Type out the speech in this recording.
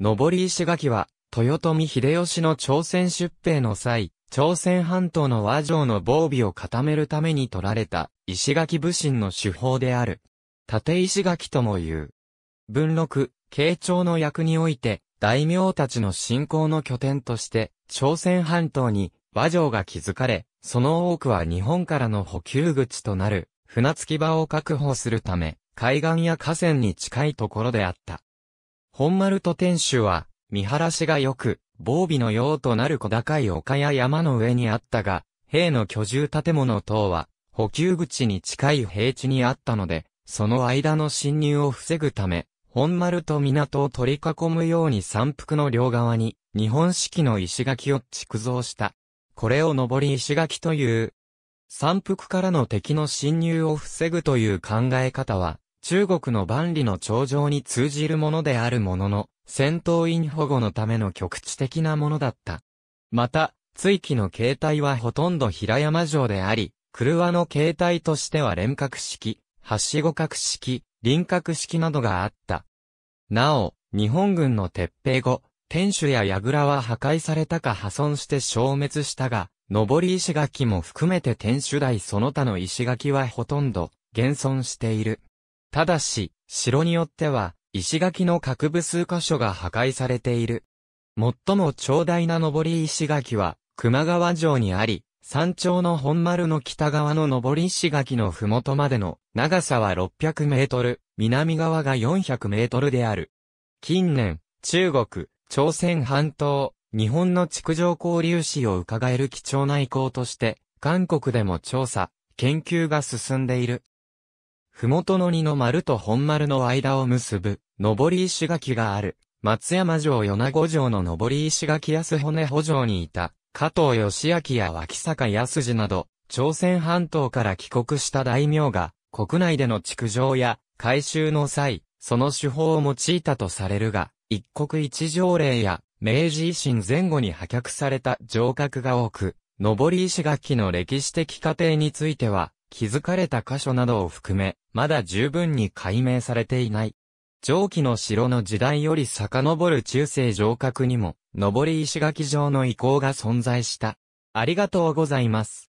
上り石垣は、豊臣秀吉の朝鮮出兵の際、朝鮮半島の和城の防備を固めるために取られた石垣武神の手法である。縦石垣とも言う。文禄、慶長の役において、大名たちの信仰の拠点として、朝鮮半島に和城が築かれ、その多くは日本からの補給口となる船着き場を確保するため、海岸や河川に近いところであった。本丸と天守は、見晴らしが良く、防備の用となる小高い丘や山の上にあったが、兵の居住建物等は、補給口に近い平地にあったので、その間の侵入を防ぐため、本丸と港を取り囲むように山腹の両側に、日本式の石垣を築造した。これを登り石垣という。山腹からの敵の侵入を防ぐという考え方は、中国の万里の頂上に通じるものであるものの、戦闘員保護のための局地的なものだった。また、追記の形態はほとんど平山城であり、車の形態としては連角式、はしご角式、輪郭式などがあった。なお、日本軍の撤兵後、天守や櫓は破壊されたか破損して消滅したが、上り石垣も含めて天守台その他の石垣はほとんど現存している。ただし、城によっては、石垣の各部数箇所が破壊されている。最も長大な登り石垣は、熊川城にあり、山頂の本丸の北側の登り石垣の麓までの長さは600メートル、南側が400メートルである。近年、中国、朝鮮半島、日本の築城交流史を伺える貴重な遺構として、韓国でも調査、研究が進んでいる。ふもとの二の丸と本丸の間を結ぶ、上り石垣がある。松山城米子城の上り石垣安骨補城にいた、加藤義明や脇坂安次など、朝鮮半島から帰国した大名が、国内での築城や改修の際、その手法を用いたとされるが、一国一条例や、明治維新前後に破却された城郭が多く、上り石垣の歴史的過程については、築かれた箇所などを含め、まだ十分に解明されていない。上記の城の時代より遡る中世城郭にも、上り石垣城の遺構が存在した。ありがとうございます。